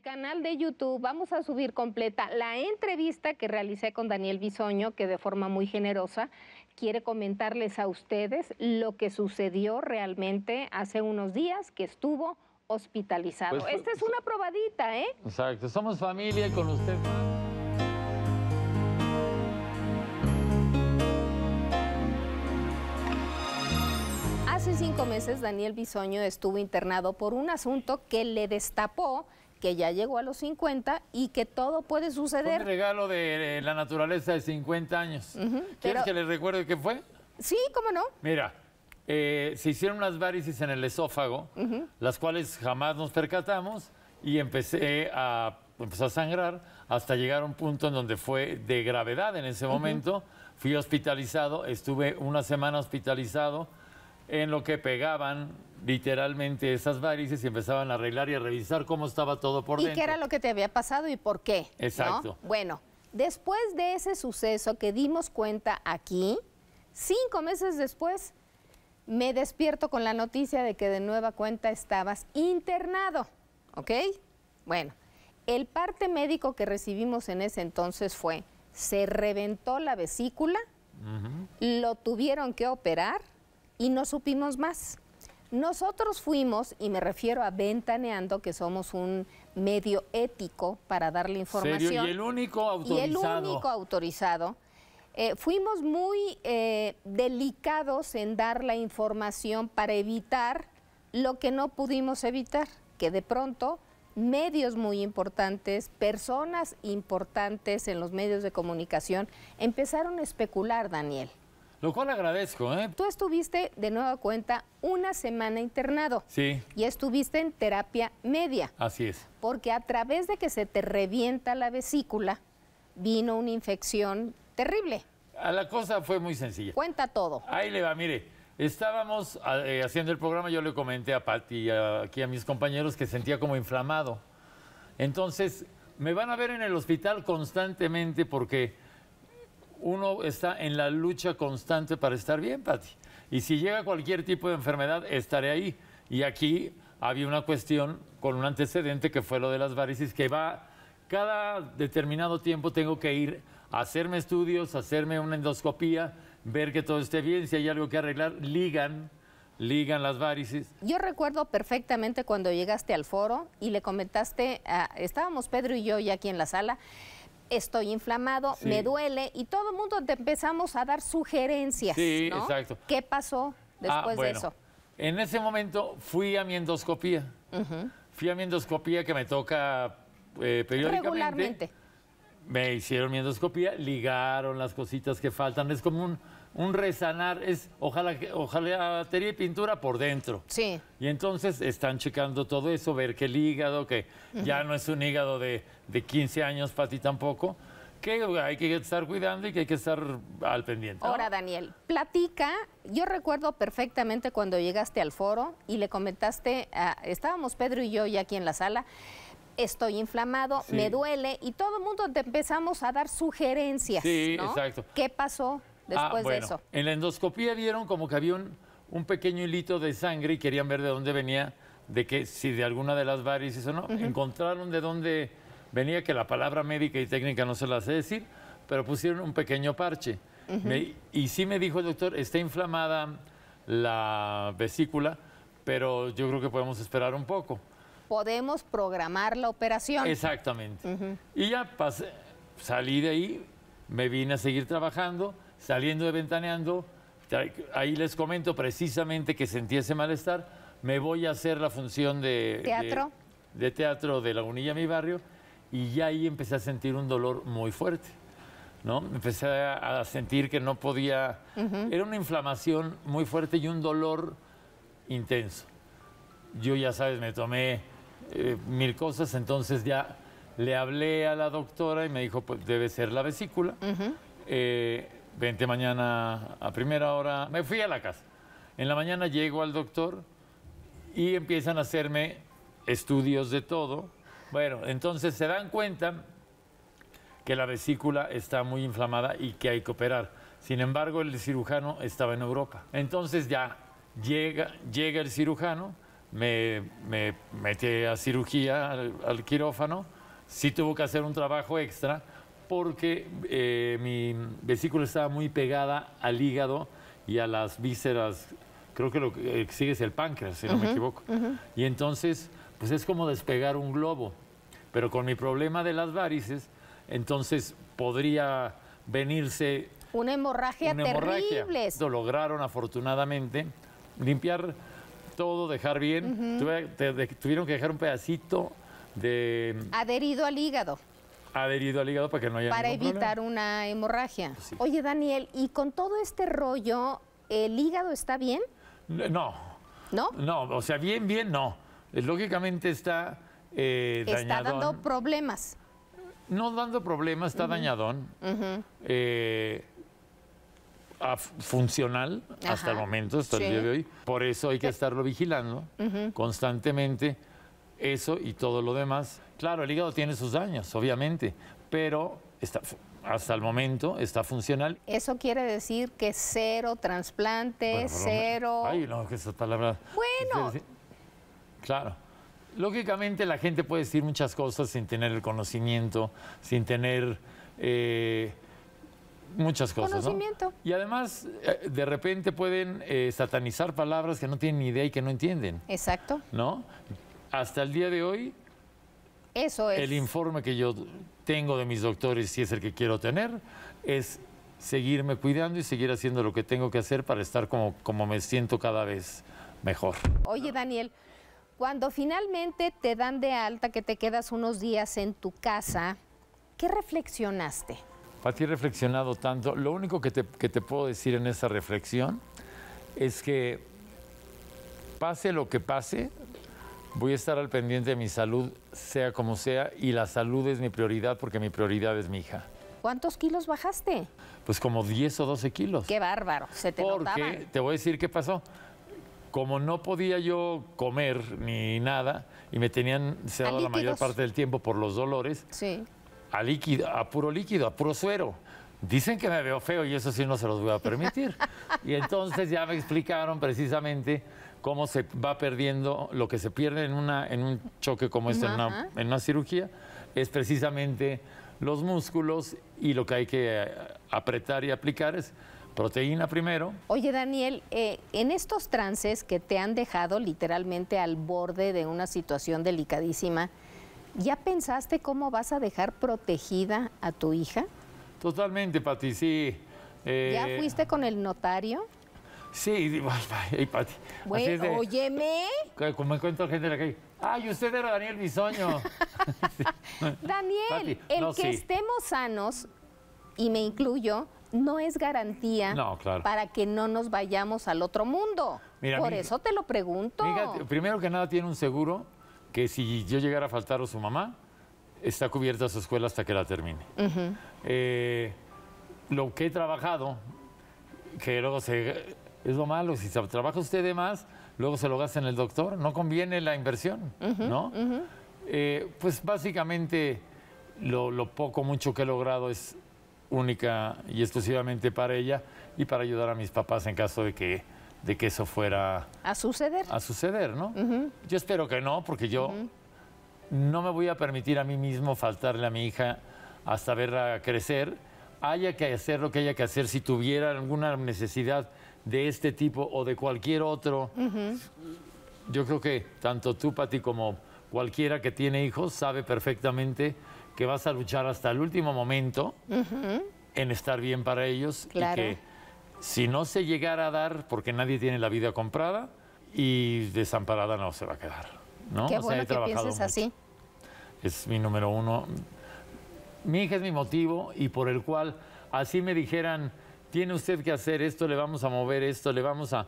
canal de YouTube vamos a subir completa la entrevista que realicé con Daniel Bisoño, que de forma muy generosa quiere comentarles a ustedes lo que sucedió realmente hace unos días que estuvo hospitalizado. Pues, Esta es pues, una probadita, ¿eh? Exacto, somos familia y con usted. Hace cinco meses Daniel Bisoño estuvo internado por un asunto que le destapó que ya llegó a los 50 y que todo puede suceder. Un regalo de la naturaleza de 50 años. ¿Quieres que les recuerde qué fue? Sí, cómo no. Mira, eh, se hicieron unas varices en el esófago, las cuales jamás nos percatamos y empecé a, pues, a sangrar hasta llegar a un punto en donde fue de gravedad en ese momento. Fui hospitalizado, estuve una semana hospitalizado en lo que pegaban literalmente esas varices y empezaban a arreglar y a revisar cómo estaba todo por dentro. Y qué era lo que te había pasado y por qué. Exacto. Bueno, después de ese suceso que dimos cuenta aquí, cinco meses después, me despierto con la noticia de que de nueva cuenta estabas internado. ¿Ok? Bueno, el parte médico que recibimos en ese entonces fue, se reventó la vesícula, lo tuvieron que operar y no supimos más. Nosotros fuimos, y me refiero a Ventaneando, que somos un medio ético para dar la información. Y el único autorizado. Y el único autorizado. fuimos muy eh, delicados en dar la información para evitar lo que no pudimos evitar, que de pronto medios muy importantes, personas importantes en los medios de comunicación empezaron a especular, Daniel. Lo cual agradezco, ¿eh? Tú estuviste de nueva cuenta una semana internado. Sí. Y estuviste en terapia media. Así es. Porque a través de que se te revienta la vesícula, vino una infección terrible. la cosa fue muy sencilla. Cuenta todo. Ahí le va, mire. Estábamos ah, eh, haciendo el programa, yo le comenté a Patti y aquí a mis compañeros que sentía como inflamado. Entonces, me van a ver en el hospital constantemente porque uno está en la lucha constante para estar bien, Pati. Y si llega cualquier tipo de enfermedad, estaré ahí. Y aquí había una cuestión con un antecedente que fue lo de las varices, que va, cada determinado tiempo tengo que ir a hacerme estudios, hacerme una endoscopía, ver que todo esté bien, si hay algo que arreglar, ligan ligan las varices. Yo recuerdo perfectamente cuando llegaste al foro y le comentaste, estábamos Pedro y yo ya aquí en la sala, estoy inflamado, me duele y todo el mundo empezamos a dar sugerencias. Sí, exacto. ¿Qué pasó después de eso? En ese momento fui a mi endoscopía. Fui a mi endoscopía que me toca eh, periódicamente. Regularmente. Me hicieron mi endoscopía, ligaron las cositas que faltan. Es como un un resanar es ojalá, ojalá y pintura por dentro. Sí. Y entonces están checando todo eso, ver que el hígado, que ya no es un hígado de, 15 años para ti tampoco, que hay que estar cuidando y que hay que estar al pendiente. Ahora, Daniel, platica. Yo recuerdo perfectamente cuando llegaste al foro y le comentaste, estábamos Pedro y yo ya aquí en la sala, estoy inflamado, me duele y todo el mundo te empezamos a dar sugerencias. Sí, exacto. ¿Qué pasó? Ah, después bueno, de eso. En la endoscopía vieron como que había un, pequeño hilito de sangre y querían ver de dónde venía, de que si de alguna de las varices o no. Encontraron de dónde venía, que la palabra médica y técnica no se la sé decir, pero pusieron un pequeño parche. y sí me dijo el doctor, está inflamada la vesícula, pero yo creo que podemos esperar un poco. Podemos programar la operación. Exactamente. Y ya salí de ahí, me vine a seguir trabajando saliendo de Ventaneando, ahí les comento precisamente que sentí ese malestar, me voy a hacer la función de teatro de, Lagunilla, teatro de Mi Barrio y ya ahí empecé a sentir un dolor muy fuerte. ¿no? Empecé a, sentir que no podía... Era una inflamación muy fuerte y un dolor intenso. Yo ya sabes, me tomé eh, mil cosas, entonces ya le hablé a la doctora y me dijo, pues debe ser la vesícula. 20 mañana a primera hora. Me fui a la casa. En la mañana llego al doctor y empiezan a hacerme estudios de todo. Bueno, entonces se dan cuenta que la vesícula está muy inflamada y que hay que operar. Sin embargo, el cirujano estaba en Europa. Entonces ya llega, llega el cirujano, me, me mete a cirugía al quirófano, sí tuvo que hacer un trabajo extra porque eh, mi vesícula estaba muy pegada al hígado y a las vísceras. Creo que lo que eh, sigue es el páncreas, si no me equivoco. Y entonces, pues es como despegar un globo. Pero con mi problema de las varices, entonces podría venirse... Una hemorragia terrible. Lo lograron afortunadamente limpiar todo, dejar bien. tuvieron que dejar un pedacito de... Adherido al hígado adherido al hígado para que no haya Para evitar una hemorragia. Pues Oye, Daniel, ¿y con todo este rollo, el hígado está bien? No. ¿No? No, o sea, bien, bien, no. Eh, lógicamente está eh, Está dando problemas. No dando problemas, está dañadón. Eh, funcional hasta el momento, hasta el día de hoy. Por eso hay que eh. estarlo vigilando constantemente eso y todo lo demás. Claro, el hígado tiene sus daños, obviamente, pero está, hasta el momento está funcional. Eso quiere decir que cero trasplante, cero... Ay, no, que esa palabra... Bueno... Claro. Lógicamente la gente puede decir muchas cosas sin tener el conocimiento, sin tener... Eh, muchas cosas. Conocimiento. Y además, eh, de repente pueden eh, satanizar palabras que no tienen ni idea y que no entienden. Exacto. ¿No? Hasta el día de hoy, eso El informe que yo tengo de mis doctores, si es el que quiero tener, es seguirme cuidando y seguir haciendo lo que tengo que hacer para estar como, como me siento cada vez mejor. Oye, Daniel, cuando finalmente te dan de alta, que te quedas unos días en tu casa, ¿qué reflexionaste? Para ti he reflexionado tanto. Lo único que te, que te puedo decir en esa reflexión es que pase lo que pase, Voy a estar al pendiente de mi salud, sea como sea, y la salud es mi prioridad porque mi prioridad es mi hija. ¿Cuántos kilos bajaste? Pues como 10 o 12 kilos. Qué bárbaro, se te Porque, te voy a decir qué pasó. Como no podía yo comer ni nada y me tenían sedado la mayor parte del tiempo por los dolores, sí. a, líquido, a puro líquido, a puro suero. Dicen que me veo feo y eso sí no se los voy a permitir. y entonces ya me explicaron precisamente cómo se va perdiendo, lo que se pierde en, una, en un choque como este, en una, cirugía, es precisamente los músculos y lo que hay que eh, apretar y aplicar es proteína primero. Oye, Daniel, eh, en estos trances que te han dejado literalmente al borde de una situación delicadísima, ¿ya pensaste cómo vas a dejar protegida a tu hija? Totalmente, Pati, sí. Eh, ¿Ya fuiste con el notario? Sí, ay, Pati. Bueno, óyeme. Como encuentro gente de la calle. Ay, usted era Daniel Bisoño. Daniel, el que estemos sanos, y me incluyo, no es garantía para que no nos vayamos al otro mundo. Por eso te lo pregunto. primero que nada tiene un seguro que si yo llegara a faltar o su mamá, está cubierta su escuela hasta que la termine. Eh, lo que he trabajado, que luego se es lo malo, si trabaja usted de más, luego se lo gasta en el doctor, no conviene la inversión, ¿no? Eh, pues básicamente lo, poco, mucho que he logrado es única y exclusivamente para ella y para ayudar a mis papás en caso de que, de que eso fuera... A suceder. A suceder, ¿no? Yo espero que no, porque yo no me voy a permitir a mí mismo faltarle a mi hija hasta verla crecer. Haya que hacer lo que haya que hacer si tuviera alguna necesidad de este tipo o de cualquier otro, yo creo que tanto tú, Pati, como cualquiera que tiene hijos sabe perfectamente que vas a luchar hasta el último momento en estar bien para ellos y que si no se llegara a dar, porque nadie tiene la vida comprada y desamparada no se va a quedar. ¿no? Qué bueno que así. Es mi número uno. Mi hija es mi motivo y por el cual, así me dijeran, tiene usted que hacer esto, le vamos a mover esto, le vamos a...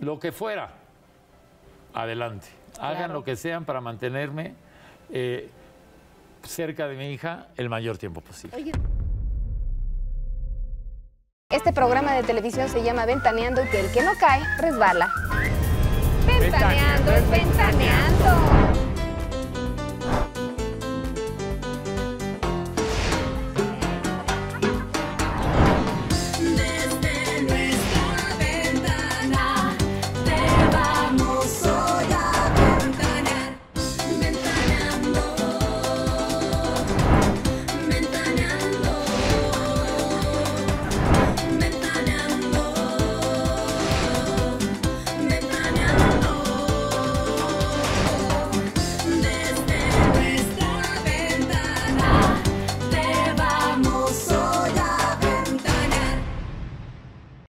Lo que fuera, adelante. Hagan lo que sean para mantenerme eh, cerca de mi hija el mayor tiempo posible. Este programa de televisión se llama Ventaneando y que el que no cae resbala. Ventaneando, ventaneando.